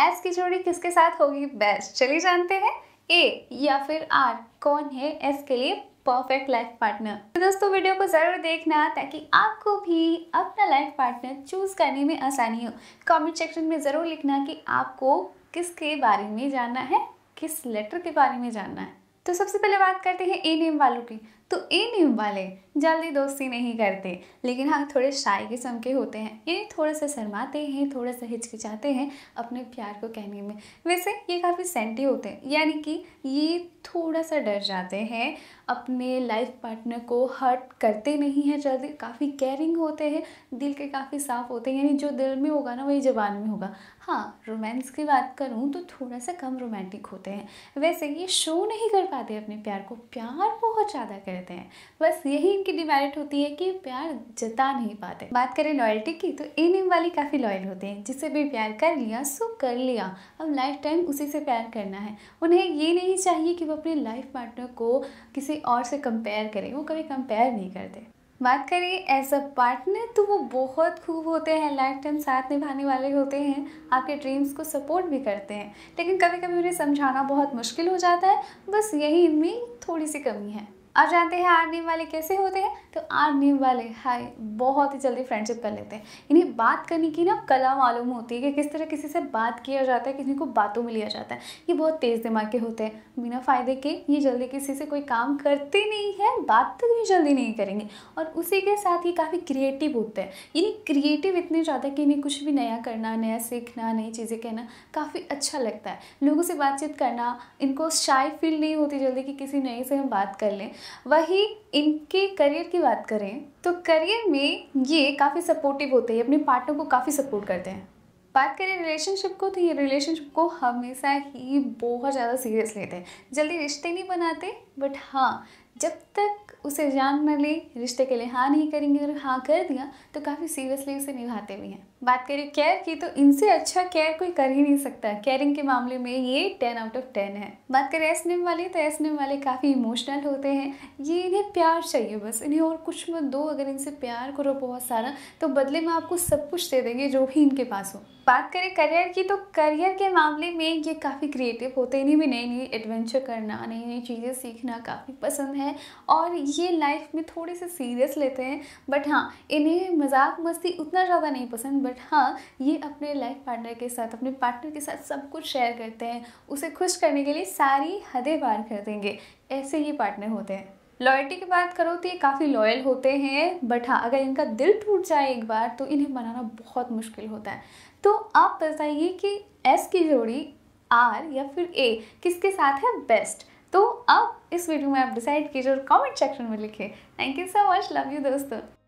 S की जोड़ी किसके साथ होगी बेस्ट चलिए जानते हैं ए या फिर आर कौन है एस के लिए परफेक्ट लाइफ पार्टनर तो दोस्तों वीडियो को ज़रूर देखना ताकि आपको भी अपना लाइफ पार्टनर चूज़ करने में आसानी हो कमेंट सेक्शन में ज़रूर लिखना कि आपको किसके बारे में जानना है किस लेटर के बारे में जानना है तो सबसे पहले बात करते हैं ए नेम वालों की तो ये नहीं वाले जल्दी दोस्ती नहीं करते लेकिन हाँ थोड़े शाय किस्म के होते हैं ये थोड़ा सा शर्माते हैं थोड़ा सा हिचकिचाते हैं अपने प्यार को कहने में वैसे ये काफ़ी सेंटी होते हैं यानी कि ये थोड़ा सा डर जाते हैं अपने लाइफ पार्टनर को हर्ट करते नहीं हैं जल्दी काफ़ी केयरिंग होते हैं दिल के काफ़ी साफ़ होते हैं यानी जो दिल में होगा ना वही जबान में होगा हाँ रोमांस की बात करूँ तो थोड़ा सा कम रोमांटिक होते हैं वैसे ये शो नहीं कर पाते अपने प्यार को प्यार बहुत ज़्यादा कर रहते हैं बस यही इनकी डिमेरिट होती है कि प्यार जता नहीं पाते बात करें लॉयल्टी की तो एन वाली काफ़ी लॉयल होते हैं जिसे भी प्यार कर लिया सो कर लिया अब लाइफ टाइम उसी से प्यार करना है उन्हें ये नहीं चाहिए कि वो अपने लाइफ पार्टनर को किसी और से कंपेयर करें वो कभी कंपेयर नहीं करते बात करें एज अ पार्टनर तो वो बहुत खूब होते हैं लाइफ टाइम साथ निभाने वाले होते हैं आपके ड्रीम्स को सपोर्ट भी करते हैं लेकिन कभी कभी उन्हें समझाना बहुत मुश्किल हो जाता है बस यही इनमें थोड़ी सी कमी है अब जानते हैं आर नेम वाले कैसे होते हैं तो आर नेम वाले हाय बहुत ही जल्दी फ्रेंडशिप कर लेते हैं इन्हें बात करने की ना कला मालूम होती है कि किस तरह किसी से बात किया जाता है किसी को बातों में लिया जाता है ये बहुत तेज़ दिमाग के होते हैं बिना फ़ायदे के ये जल्दी किसी से कोई काम करते नहीं है बात तक तो भी जल्दी नहीं करेंगे और उसी के साथ ये काफ़ी क्रिएटिव होते हैं इन्हें क्रिएटिव इतने ज़्यादा है कि इन्हें कुछ भी नया करना नया सीखना नई चीज़ें कहना काफ़ी अच्छा लगता है लोगों से बातचीत करना इनको शायद फील नहीं होती जल्दी कि किसी नए से हम बात कर लें वहीं इनके करियर की बात करें तो करियर में ये काफ़ी सपोर्टिव होते हैं अपने पार्टनर को काफ़ी सपोर्ट करते हैं बात करें रिलेशनशिप को तो ये रिलेशनशिप को हमेशा ही बहुत ज़्यादा सीरियस लेते हैं जल्दी रिश्ते नहीं बनाते बट हाँ जब तक उसे जान न ले रिश्ते के लिए हाँ नहीं करेंगे और हाँ कर दिया तो काफ़ी सीरियसली उसे निभाते भी हैं बात करें केयर की तो इनसे अच्छा केयर कोई कर ही नहीं सकता केयरिंग के मामले में ये टेन आउट ऑफ टेन है बात करें एस नेम तो वाले तो एस नेम वाले काफ़ी इमोशनल होते हैं ये इन्हें प्यार चाहिए बस इन्हें और कुछ मत दो अगर इनसे प्यार करो बहुत सारा तो बदले में आपको सब कुछ दे देंगे जो भी इनके पास हो बात करें करियर की तो करियर के मामले में ये काफ़ी क्रिएटिव होते हैं इन्हें भी नई नई एडवेंचर करना नई नई चीज़ें सीखना काफ़ी पसंद है हैं और ये लाइफ में थोड़े से सीरियस लेते हैं बट हाँ इन्हें मजाक मस्ती उतना ज़्यादा नहीं पसंद बट हाँ ये अपने लाइफ पार्टनर के साथ अपने पार्टनर के साथ सब कुछ शेयर करते हैं उसे खुश करने के लिए सारी हदें पार कर देंगे ऐसे ही पार्टनर होते हैं लॉयल्टी की बात करो तो ये काफ़ी लॉयल होते हैं बट हाँ अगर इनका दिल टूट जाए एक बार तो इन्हें मनाना बहुत मुश्किल होता है तो आप बताइए कि एस की जोड़ी आर या फिर ए किसके साथ है बेस्ट अब इस वीडियो में आप डिसाइड कीजिए और कमेंट सेक्शन में लिखिए thank you so much love you दोस्तों